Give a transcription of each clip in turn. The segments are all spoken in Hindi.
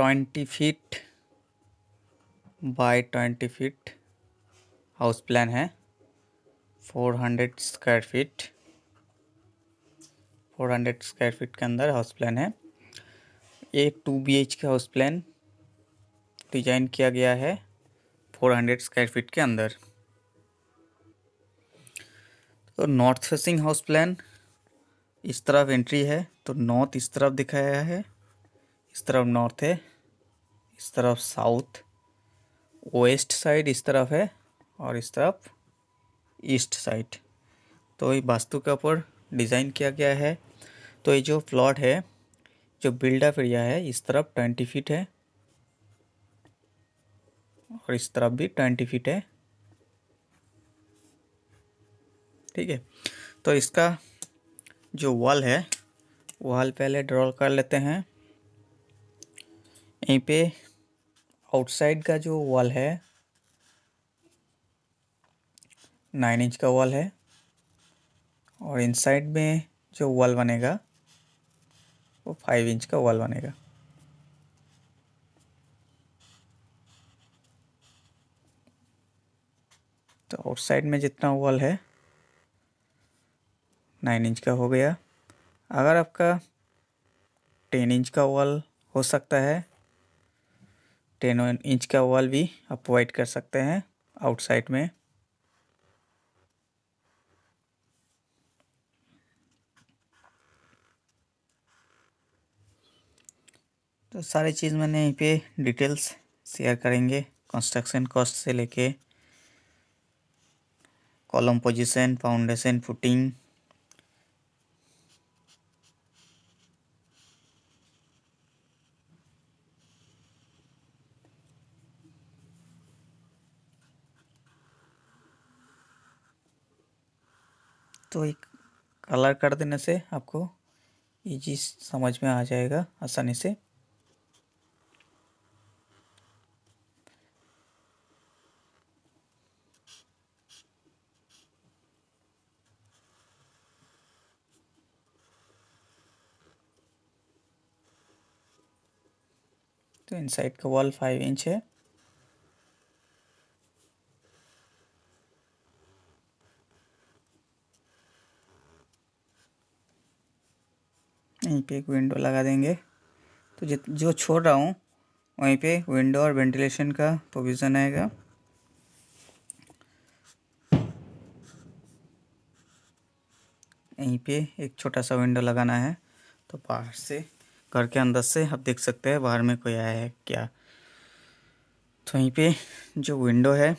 twenty feet by twenty feet house plan है four hundred square feet four hundred square feet के अंदर हाउस प्लान है ये two B H K house plan design किया गया है फोर हंड्रेड स्क्वायर फीट के अंदर तो नॉर्थ फेसिंग हाउस प्लान इस तरफ एंट्री है तो नॉर्थ इस तरफ दिखाया है इस तरफ नॉर्थ है इस तरफ साउथ वेस्ट साइड इस तरफ है और इस तरफ ईस्ट साइड तो ये वास्तु के ऊपर डिज़ाइन किया गया है तो ये जो प्लॉट है जो बिल्डअप एरिया है इस तरफ ट्वेंटी फीट है और इस तरफ भी ट्वेंटी फीट है ठीक है तो इसका जो वॉल है वॉल पहले ड्रॉ कर लेते हैं यहीं पे आउटसाइड का जो वॉल है नाइन इंच का वॉल है और इनसाइड में जो वॉल बनेगा वो फाइव इंच का वॉल बनेगा तो आउटसाइड में जितना वॉल है नाइन इंच का हो गया अगर आपका टेन इंच का वॉल हो सकता है टेन इंच का वॉल भी आप प्रोवाइड कर सकते हैं आउटसाइड में तो सारी चीज़ मैंने यहीं पे डिटेल्स शेयर करेंगे कंस्ट्रक्शन कॉस्ट से लेके कॉलम पोजीशन फाउंडेशन फुटिंग तो एक कलर कर देने से आपको ये चीज़ समझ में आ जाएगा आसानी से तो इनसाइड का वॉल फाइव इंच है यहीं पे एक विंडो लगा देंगे तो जित जो छोड़ रहा हूँ वहीं पे विंडो और वेंटिलेशन का प्रोविज़न आएगा यहीं पे एक छोटा सा विंडो लगाना है तो बाहर से घर के अंदर से आप देख सकते हैं बाहर में कोई आया है क्या तो यहीं पे जो विंडो है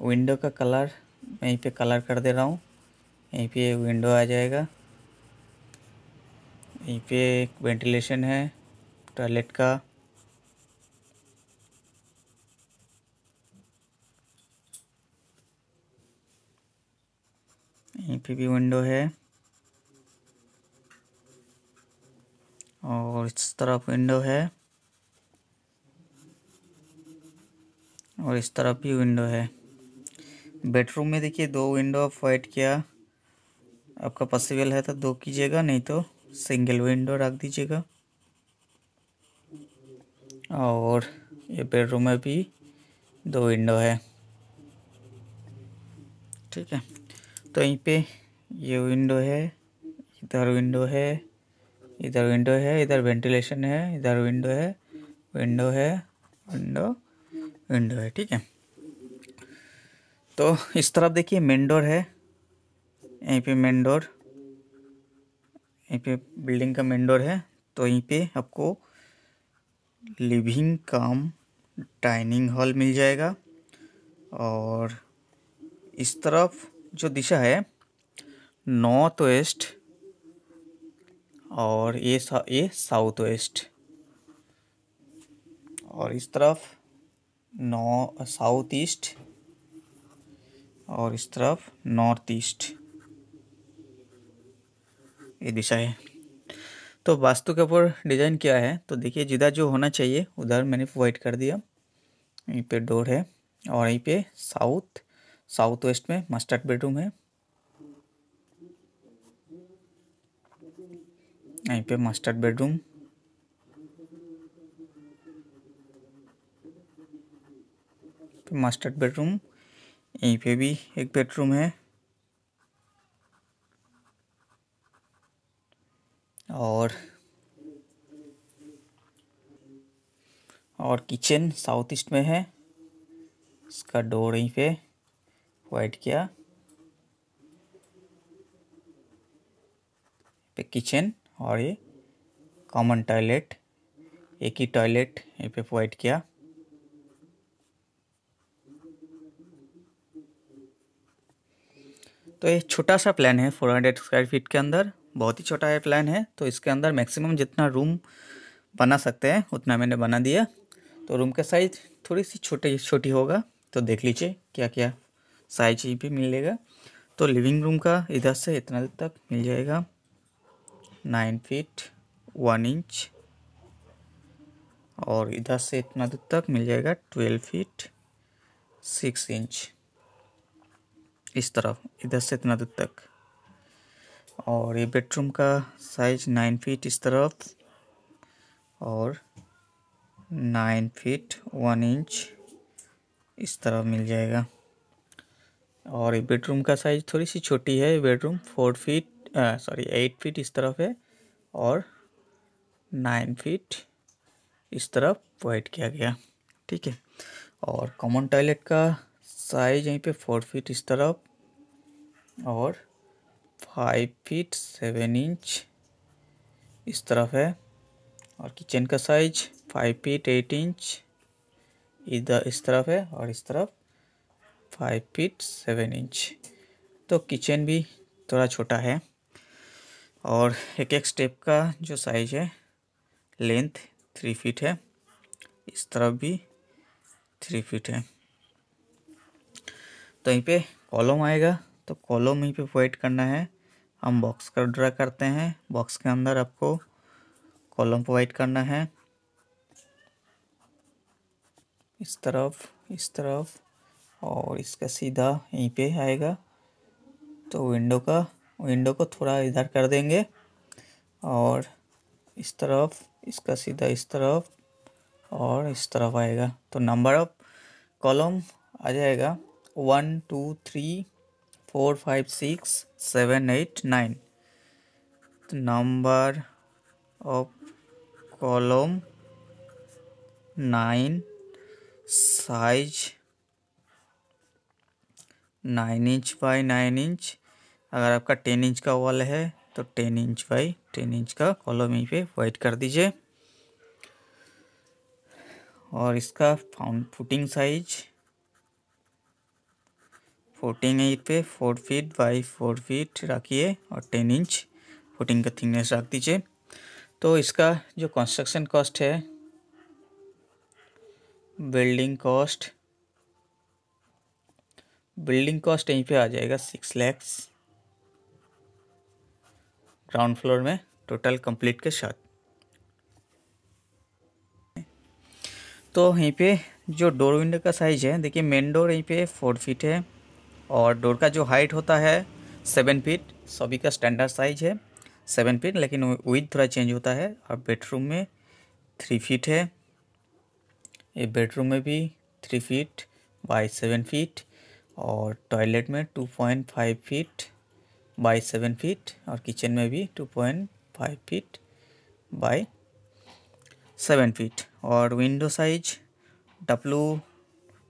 विंडो का कलर यहीं पे कलर कर दे रहा हूँ यहीं पे विंडो आ जाएगा यहीं पे एक वेंटिलेशन है टॉयलेट का यहीं पे भी विंडो है और इस तरफ विंडो है और इस तरफ भी विंडो है बेडरूम में देखिए दो विंडो आप वाइट किया आपका पॉसिबल है तो दो कीजिएगा नहीं तो सिंगल विंडो रख दीजिएगा और ये बेडरूम में भी दो विंडो है ठीक है तो यहीं पे ये विंडो है इधर विंडो है इधर विंडो है इधर वेंटिलेशन है इधर विंडो है विंडो है विंडो विंडो है ठीक है तो इस तरफ देखिए मेन डोर है यहीं पे मेन डोर यहीं पे बिल्डिंग का मेन डोर है तो यहीं पे आपको लिविंग काम डाइनिंग हॉल मिल जाएगा और इस तरफ जो दिशा है नॉर्थ वेस्ट और ये ये साउथ वेस्ट और इस तरफ नॉ साउथ ईस्ट और इस तरफ नॉर्थ ईस्ट ये दिशा है तो वास्तु के ऊपर डिज़ाइन क्या है तो देखिए जिधर जो होना चाहिए उधर मैंने वाइट कर दिया यहीं पे डोर है और यहीं पे साउथ साउथ वेस्ट में मास्टर्ड बेडरूम है यहीं पे मास्टर्ड बेडरूम मास्टर्ड बेडरूम यहीं पे भी एक बेडरूम है और और किचन साउथ ईस्ट में है इसका डोर यहीं पे वाइट किया पे किचन और ये कॉमन टॉयलेट एक ही टॉयलेट यहीं पे वाइट किया तो ये छोटा सा प्लान है फोर हंड्रेड स्क्वायर फीट के अंदर बहुत ही छोटा प्लान है तो इसके अंदर मैक्सिमम जितना रूम बना सकते हैं उतना मैंने बना दिया तो रूम का साइज थोड़ी सी छोटे छोटी होगा तो देख लीजिए क्या क्या साइज भी मिलेगा तो लिविंग रूम का इधर से इतना तक मिल जाएगा नाइन फीट वन इंच और इधर से इतना दूर तक मिल जाएगा ट्वेल्व फीट सिक्स इंच इस तरफ इधर से इतना दूर तक और ये बेडरूम का साइज नाइन फीट इस तरफ और नाइन फीट वन इंच इस तरफ मिल जाएगा और ये बेडरूम का साइज थोड़ी सी छोटी है bedroom four feet sorry eight feet इस तरफ है और नाइन फीट इस तरफ प्रोवाइड किया गया ठीक है और कॉमन टॉयलेट का साइज यहीं पे फोर फीट इस तरफ और फाइव फीट सेवन इंच इस तरफ है और किचन का size five feet eight inch इधर इस तरफ है और इस तरफ फाइव फीट सेवन इंच तो किचन भी थोड़ा छोटा है और एक एक स्टेप का जो साइज है लेंथ थ्री फीट है इस तरफ भी थ्री फीट है तो यहीं पे कॉलम आएगा तो कॉलम ही पे वेट करना है हम बॉक्स का कर ड्रा करते हैं बॉक्स के अंदर आपको कॉलम प्रोवाइड करना है इस तरफ इस तरफ और इसका सीधा यहीं पे आएगा तो विंडो का विंडो को थोड़ा इधर कर देंगे और इस तरफ इसका सीधा इस तरफ और इस तरफ आएगा तो नंबर ऑफ कॉलम आ जाएगा one two three four five six seven eight nine तो number of column nine size nine inch by nine inch अगर आपका टेन इंच का वॉल है तो ten inch by ten inch का कॉलम यहीं पे वाइट कर दीजिए और इसका फाउंड फुटिंग साइज़ फोटिंग है ईट पे four feet by four feet रखिए और टेन इंच फोटिंग का थिकनेस रख दीजिए तो इसका जो कंस्ट्रक्शन कॉस्ट है बिल्डिंग कॉस्ट बिल्डिंग कॉस्ट यहीं पे आ जाएगा सिक्स लैक्स ग्राउंड फ्लोर में टोटल कंप्लीट के साथ तो यहीं पे जो डोर विंडो का साइज है देखिए मेन डोर यहीं पे फोर फीट है और डोर का जो हाइट होता है सेवन फीट सभी का स्टैंडर्ड साइज है सेवन फीट लेकिन विथ थोड़ा चेंज होता है और बेडरूम में थ्री फीट है ये बेडरूम में भी three feet by seven feet और टॉयलेट में two point five feet by seven feet और किचन में भी two point five feet by seven feet और विंडो साइज डब्लू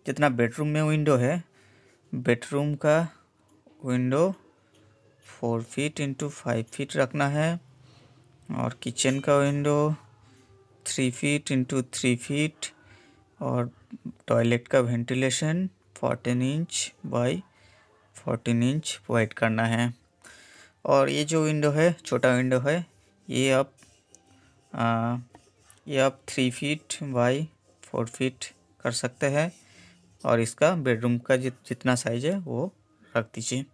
जितना बेडरूम में विंडो है बेडरूम का window four feet into five feet रखना है और किचन का window three feet into three feet और टॉयलेट का ventilation fourteen inch by fourteen inch wide करना है और ये जो विंडो है छोटा विंडो है ये आप आ, ये आप three feet by four feet कर सकते हैं और इसका बेडरूम का जित जितना साइज है वो रख दीजिए